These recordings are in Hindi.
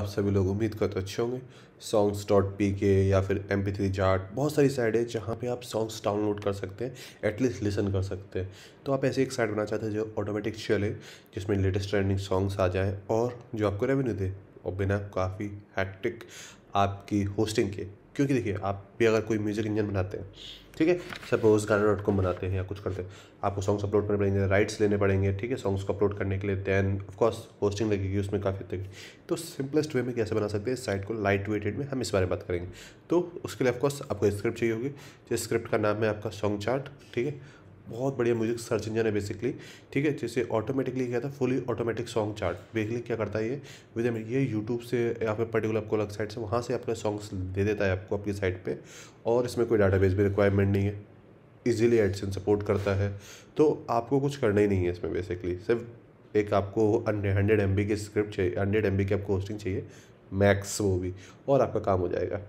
आप सभी लोग उम्मीद करते अच्छे होंगे सॉन्ग्स डॉट पी के या फिर एम पी थ्री जाट बहुत सारी साइड है जहाँ पे आप सॉन्ग्स डाउनलोड कर सकते हैं एटलीस्ट लिसन कर सकते हैं तो आप ऐसी एक साइड बनाना चाहते हैं जो ऑटोमेटिक चले जिसमें लेटेस्ट ट्रेंडिंग सॉन्ग्स आ जाए और जो आपको रेवेन्यू दे और बिना काफ़ी हैक्टिक आपकी होस्टिंग के क्योंकि देखिए आप भी अगर कोई म्यूज़िक इंजन बनाते हैं ठीक है सपोज गाना डॉट कॉम बनाते हैं या कुछ करते हैं आपको सॉन्ग्स अपलोड करने पड़ेंगे राइट्स लेने पड़ेंगे ठीक है सॉन्ग्स को अपलोड करने के लिए दैन ऑफकोर्स होस्टिंग लगेगी उसमें काफ़ी तक तो सिंपलेस्ट वे में कैसे बना सकते हैं इस साइट को लाइट वेटेड में हम इस बारे में बात करेंगे तो उसके लिए ऑफकोर्स आपको स्क्रिप्ट चाहिए होगी जिस स्क्रिप्ट का नाम है आपका सॉन्ग चार्ट ठीक है बहुत बढ़िया म्यूजिक सर्च इंजन है बेसिकली ठीक है जैसे ऑटोमेटिकली क्या था fully automatic song chart basically क्या करता है ये विद ये यूट्यूब से या फिर पर्टिकुलर आपको अलग साइट से वहाँ से अपने सॉन्ग्स दे देता है आपको अपनी साइट पर और इसमें कोई डाटाबेस भी रिक्वायरमेंट नहीं है ईजिली एडसन सपोर्ट करता है तो आपको कुछ करना ही नहीं है इसमें बेसिकली सिर्फ एक आपको हंड्रेड एम की स्क्रिप्ट चाहिए हंड्रेड एम की आपको होस्टिंग चाहिए मैक्स वो भी और आपका काम हो जाएगा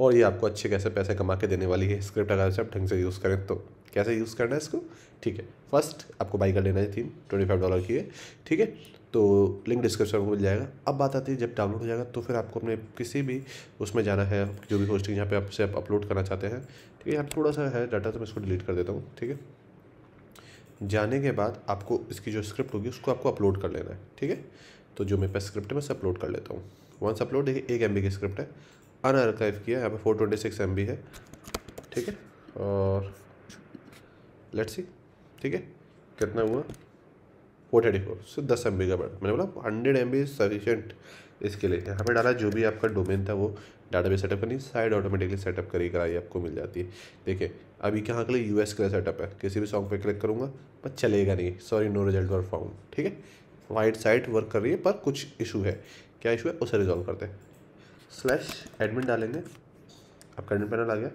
और ये आपको अच्छे कैसे पैसे कमा के देने वाली है स्क्रिप्ट अगर आप ढंग से यूज़ करें तो कैसे यूज़ करना है इसको ठीक है फर्स्ट आपको बाई कर लेना है थीम ट्वेंटी फाइव डॉलर की है ठीक है तो लिंक डिस्क्रिप्शन में मिल जाएगा अब बात आती है जब डाउनलोड हो जाएगा तो फिर आपको अपने किसी भी उसमें जाना है जो भी होस्टिंग यहाँ पे आपसे आप अपलोड करना चाहते हैं ठीक है यहाँ थोड़ा सा है डाटा तो मैं इसको डिलीट कर देता हूँ ठीक है जाने के बाद आपको इसकी जो स्क्रिप्ट होगी उसको आपको अपलोड कर लेना है ठीक है तो जो मेरे पास स्क्रिप्ट है मैं अपलोड कर लेता हूँ वंस अपलोड देखिए एक एम की स्क्रिप्ट है अन किया यहाँ पर फोर ट्वेंटी सिक्स एम है ठीक है और लेट सी ठीक है कितना हुआ फोर थर्टी फोर सिर्फ दस एम का बैठ मैंने बोला हंड्रेड एम बी सफिशेंट इसके लिए यहाँ पे डाला जो भी आपका डोमेन था वो डाटा बेस सेटअप करनी साइड ऑटोमेटिकली सेटअप करी कराई आपको मिल जाती है देखिए अभी कहाँ के लिए यू के लिए सेटअप है किसी भी सॉन्ग पे क्लिक करूँगा पर चलेगा नहीं sorry no result were found ठीक है वाइट साइट वर्क कर रही है पर कुछ इशू है क्या इशू है उसे रिजॉल्व करते हैं स्लैश एडमिन डालेंगे आपका एडमिन पैनल आ गया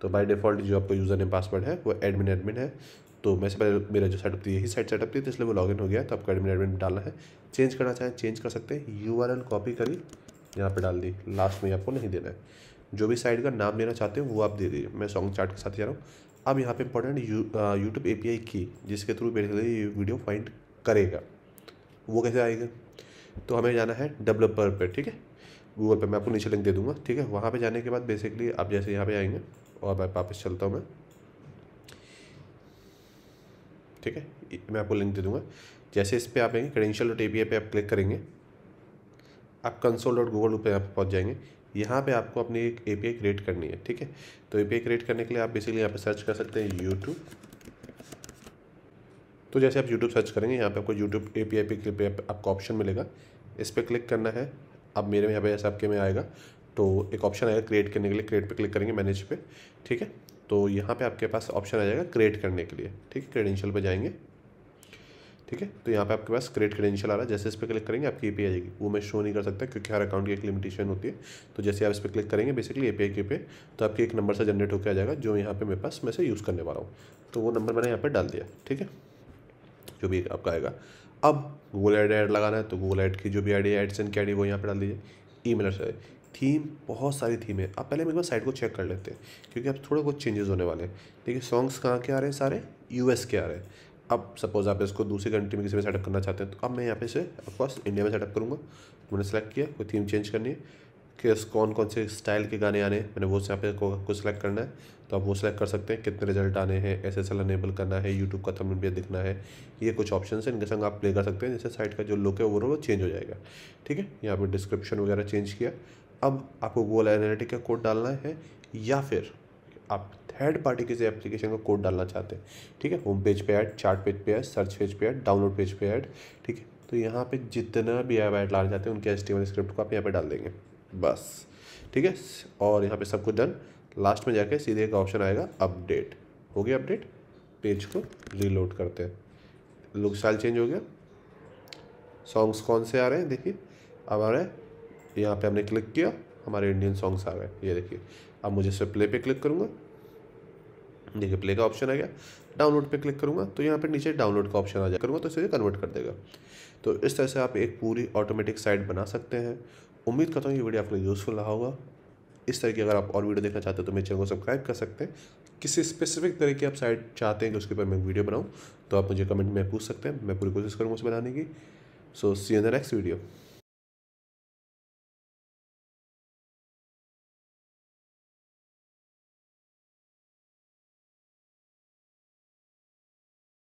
तो बाई डिफ़ॉल्ट जो आपका यूज़र नेम पासवर्ड है वो एडमिन एडमिन है तो मैं से पहले मेरा जो सेटअप थी यही साइट सेटअप थी तो इसलिए वो लॉगिन हो गया तो आपको एडमिन एडमिन डालना है चेंज करना चाहें चेंज कर सकते हैं यू आर एल कॉपी करी यहाँ पर डाल दी लास्ट में आपको नहीं देना है जो भी साइट का नाम देना चाहते हो वो आप दे दीजिए मैं सॉन्ग चार्ट के साथ जा रहा हूँ अब यहाँ पे इंपॉर्टेंट यू यूट्यूब ए की जिसके थ्रू मेरे ये वीडियो फाइंड करेगा वो कैसे आएगा तो हमें जाना है डेवलपर पर ठीक है गूगल पे मैं आपको नीचे लिंक दे दूँगा ठीक है वहाँ पे जाने के बाद बेसिकली आप जैसे यहाँ पे आएंगे और मैं वापस चलता हूँ मैं ठीक है मैं आपको लिंक दे दूँगा जैसे इस पर आप आएंगे credential dot A P I पर आप क्लिक करेंगे आप कंसोल डॉट गूगल पे आप पहुँच जाएंगे यहाँ पे आपको अपनी एक ए पी क्रिएट करनी है ठीक है तो ए पी क्रिएट करने के लिए आप बेसिकली यहाँ पे सर्च कर सकते हैं यूट्यूब तो जैसे आप यूट्यूब सर्च करेंगे यहाँ पे आपको यूट्यूब ए पी आई पे आपको ऑप्शन मिलेगा इस पर क्लिक करना है अब मेरे में यहाँ पे जैसे आपके में आएगा तो एक ऑप्शन आएगा क्रिएट करने के लिए क्रिएट पे क्लिक करेंगे मैनेज पे ठीक है तो यहाँ पे आपके पास ऑप्शन आ जाएगा क्रिएट करने के लिए ठीक है क्रेडेंशियल पे जाएंगे ठीक है तो यहाँ पे आपके पास क्रिएट क्रेडेंशियल आ रहा है जैसे इस पर क्लिक करेंगे आपकी ए आएगी वो मैं शो नहीं कर सकता क्योंकि हर अकाउंट की एक लिमिटेशन होती है तो जैसे आप इस पर क्लिक करेंगे बेसिकली ए के पे तो आपके एक नंबर से जनरेट होकर आ जाएगा जो यहाँ पर मेरे पास मैं से यूज़ करने वाला हूँ तो वो नंबर मैंने यहाँ पर डाल दिया ठीक है जो भी आपका आएगा अब गूगल ऐड एड लगाना है तो गूगल ऐड की जो भी आई डी एडसन की आई डी वो यहाँ पर डाल दीजिए ई मेल थीम बहुत सारी थीम है आप पहले मेरे बार साइड को चेक कर लेते हैं क्योंकि अब थोड़े कुछ चेंजेस होने वाले हैं देखिए सॉन्ग्स कहाँ के आ रहे हैं सारे यूएस के आ रहे हैं अब सपोज़ आप इसको दूसरी कंट्री में किसी में सेटअप करना चाहते हैं तो अब मैं यहाँ पे से ऑफकोर्स इंडिया में सेटअप करूँगा मैंने सेलेक्ट किया कोई थीम चेंज करनी है किस कौन कौन से स्टाइल के गाने आने मैंने वो यहाँ पे को सेलेक्ट करना है तो आप वो सिलेक्ट कर सकते हैं कितने रिजल्ट आने हैं एस एस एल अनेबल करना है यूट्यूब का थंबनेल भी दिखना है ये कुछ ऑप्शन है इनके संग आप प्ले कर सकते हैं जैसे साइट का जो लुक है ओवरऑल वो चेंज हो जाएगा ठीक है यहाँ पर डिस्क्रिप्शन वगैरह चेंज किया अब आपको गूगल एनालिटिक का कोड डालना है या फिर आप थर्ड पार्टी किसी एप्लीकेशन का कोड डालना चाहते हैं ठीक है होम पेज पे ऐड चार्ट पेज पे ऐड सर्च पेज पे ऐड डाउनलोड पेज पे ऐड ठीक है तो यहाँ पे जितना भी ऐप ऐड लाना चाहते हैं उनके एस स्क्रिप्ट को आप यहाँ पे डाल देंगे बस ठीक है और यहाँ पे सब कुछ डन लास्ट में जाके सीधे एक ऑप्शन आएगा अपडेट हो गया अपडेट पेज को रीलोड करते हैं लुक स्टाइल चेंज हो गया सॉन्ग्स कौन से आ रहे हैं देखिए अब आ रहे हैं यहाँ पे हमने क्लिक किया हमारे इंडियन सॉन्ग्स आ गए ये देखिए अब मुझे इस प्ले पे क्लिक करूँगा देखिए प्ले का ऑप्शन आ गया डाउनलोड पे क्लिक करूँगा तो यहाँ पे नीचे डाउनलोड का ऑप्शन आ जा करूँगा तो इसे कन्वर्ट कर देगा तो इस तरह से आप एक पूरी ऑटोमेटिक साइट बना सकते हैं उम्मीद करता हूँ ये वीडियो आपको यूज़फुल रहा होगा इस तरह की अगर आप और वीडियो देखना चाहते हो तो मेरे चैनल को सब्सक्राइब कर सकते हैं किसी स्पेसिफिक तरह की आप साइट चाहते हैं कि उसके ऊपर मैं वीडियो बनाऊँ तो आप मुझे कमेंट में पूछ सकते हैं मैं पूरी कोशिश करूँगा उसे बनाने की so see in the next video